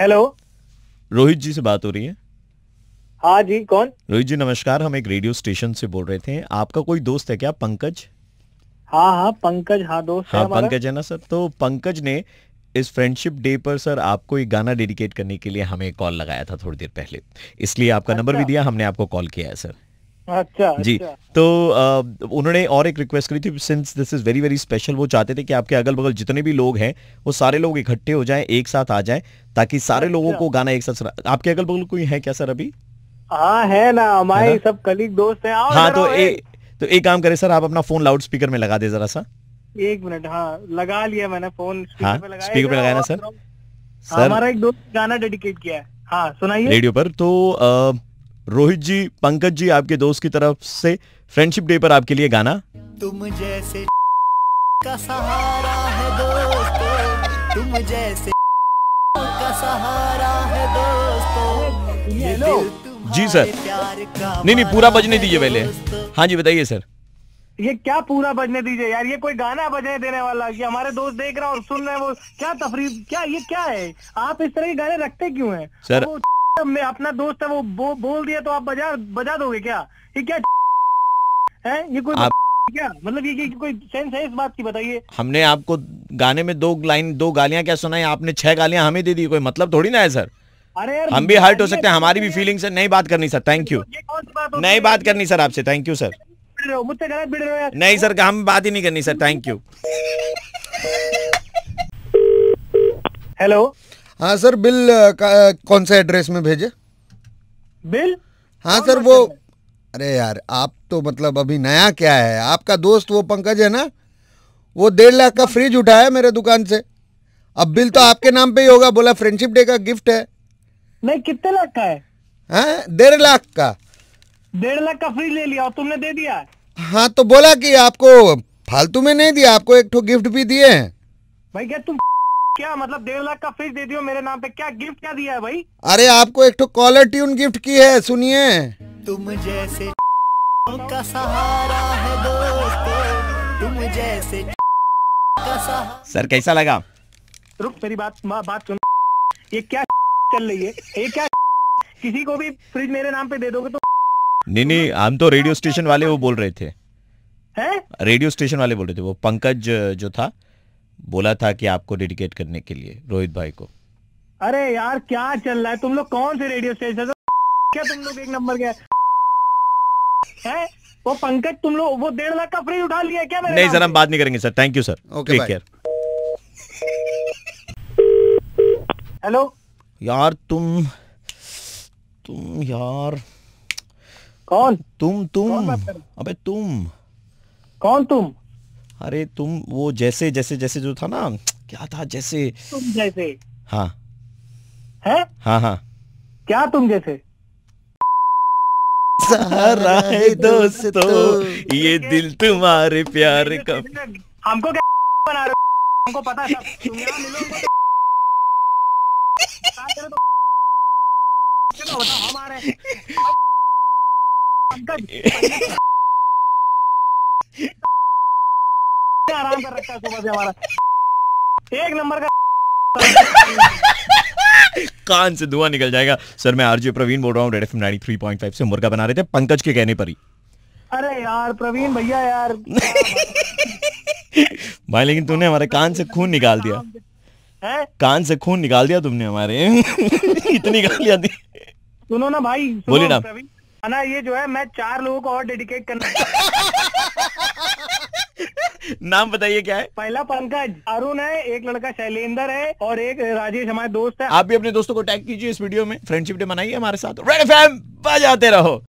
Hello Rohit जी से बात हो रही है हाँ जी कौन रोहित जी नमस्कार हम एक रेडियो स्टेशन से बोल रहे थे आपका कोई दोस्त है क्या पंकज हाँ हाँ पंकज हाँ दोस्त हाँ पंकज है ना सर तो पंकज ने इस फ्रेंडशिप डे पर सर आपको एक गाना डेडिकेट करने के लिए हमें कॉल लगाया था थोड़ी देर पहले इसलिए आपका अच्छा। नंबर भी दिया हमने आपको कॉल किया है सर अच्छा जी अच्छा। तो उन्होंने और एक रिक्वेस्ट करी थी since this is very very special वो चाहते थे कि आपके अगल बगल जितने भी लोग हैं वो सारे लोग इकट्ठे हो जाएं एक साथ आ जाएं ताकि सारे अच्छा। लोगों को गाना एक साथ आपके अगल बगल कोई है क्या सर अभी हाँ है ना हमारे सब कलीग दोस्त हैं हाँ तो एक तो एक काम करें सर आप अपना फोन लाउड स्पीकर में लगा दे जरा सा एक मिनट हाँ लगा लिया मैंने फोन हाँ स्पीकर पे लगाया ना सर हमारा एक दोस्त गाना डेडिकेट किया है हाँ सुनाइए रेडियो पर तो रोहित जी पंकज जी आपके दोस्त की तरफ से फ्रेंडशिप डे पर आपके लिए गाना तुम जैसे का सहारा है दोस्तों तुम जैसे का सहारा है दोस्तों ये लो जी सर नहीं नहीं पूरा बजने दीजिए पहले हाँ जी बताइए सर ये क्या पूरा बजने दीजिए यार ये कोई गाना बजने देने वाला कि हमारे दोस्त देख रहे हैं और सुन रहे हैं वो क्या तफरी क्या ये क्या है आप इस तरह के गाने रखते क्यों हैं सर मैं अपना दोस्त है वो बो, बोल दिया तो आप बजा बजा दोगे क्या ये क्या है ये कोई आप... क्या मतलब ये, ये कोई सेंस है इस बात की बताइए हमने आपको गाने में दो लाइन दो गालियां क्या सुनाई आपने छह गालियां हमें दे दी कोई मतलब थोड़ी ना है सर अरे यार हम भी हर्ट हो सकते हैं हमारी भी फीलिंग से नहीं बात करनी सर थैंक यू नहीं बात करनी सर आपसे थैंक यू सर मुझसे गलत बिड़ रहे हो यार नहीं सर हम बात ही नहीं करनी सर थैंक यू हेलो हाँ सर बिल कौन सा एड्रेस में भेजे बिल हाँ सर वो अरे यार आप तो मतलब अभी नया क्या है आपका दोस्त वो पंकज है ना वो डेढ़ लाख का फ्रिज उठाया मेरे दुकान से अब बिल तो आपके नाम पे ही होगा बोला फ्रेंडशिप डे का गिफ्ट है नहीं कितने लाख का है हाँ, डेढ़ लाख का डेढ़ लाख का फ्रिज ले लिया और तुमने दे दिया हाँ तो बोला कि आपको फालतू में नहीं दिया आपको एक गिफ्ट भी दिए हैं भाई क्या तुम क्या मतलब डेढ़ लाख का फ्रिज दे दियो मेरे नाम पे क्या गिफ्ट क्या दिया है भाई अरे आपको एक तो कॉलर ट्यून गिफ्ट की है सुनिए तुम जैसे का सहारा है तुम जैसे का सहारा सर कैसा लगा रुक मेरी बात बात सुन ये क्या चल रही है ये क्या किसी को भी फ्रिज मेरे नाम पे दे दोगे तो नहीं नहीं हम तो रेडियो स्टेशन वाले वो बोल रहे थे है? रेडियो स्टेशन वाले बोल रहे थे वो पंकज जो था बोला था कि आपको डेडिकेट करने के लिए रोहित भाई को अरे यार क्या चल रहा है तुम लोग कौन से रेडियो स्टेशन क्या तुम लोग एक नंबर गया है वो पंकज तुम लोग वो डेढ़ लाख का फ्रीज उठा लिया क्या नहीं सर हम बात नहीं करेंगे sir thank you sir take care hello यार तुम तुम यार कौन तुम तुम कौन अबे तुम कौन तुम अरे तुम वो जैसे जैसे जैसे जो था ना क्या था जैसे तुम जैसे हाँ है हाँ हाँ क्या तुम जैसे सहारा है दोस्तों ये दिल तुम्हारे प्यार का हमको क्या बना रहे हमको पता है तुम यहां मिलो तो। चलो बता हम आ रहे हैं आराम कर रखा है सुबह से हमारा एक नंबर का कान से धुआं निकल जाएगा सर मैं आरजे प्रवीण बोल रहा हूँ रेडफ नाइन थ्री पॉइंट फाइव से मुर्गा बना रहे थे पंकज के कहने पर ही अरे यार प्रवीण भैया यार भाई लेकिन तूने हमारे कान से खून निकाल दिया है? कान से खून निकाल दिया तुमने हमारे इतनी गाल दिया दी सुनो ना भाई बोलिए ना ना ये जो है मैं चार लोगों को और डेडिकेट करना नाम बताइए क्या है पहला पंकज अरुण है एक लड़का शैलेंद्र है और एक राजेश हमारे दोस्त है आप भी अपने दोस्तों को टैग कीजिए इस वीडियो में फ्रेंडशिप डे मनाइए हमारे साथ रेड एफ बजाते रहो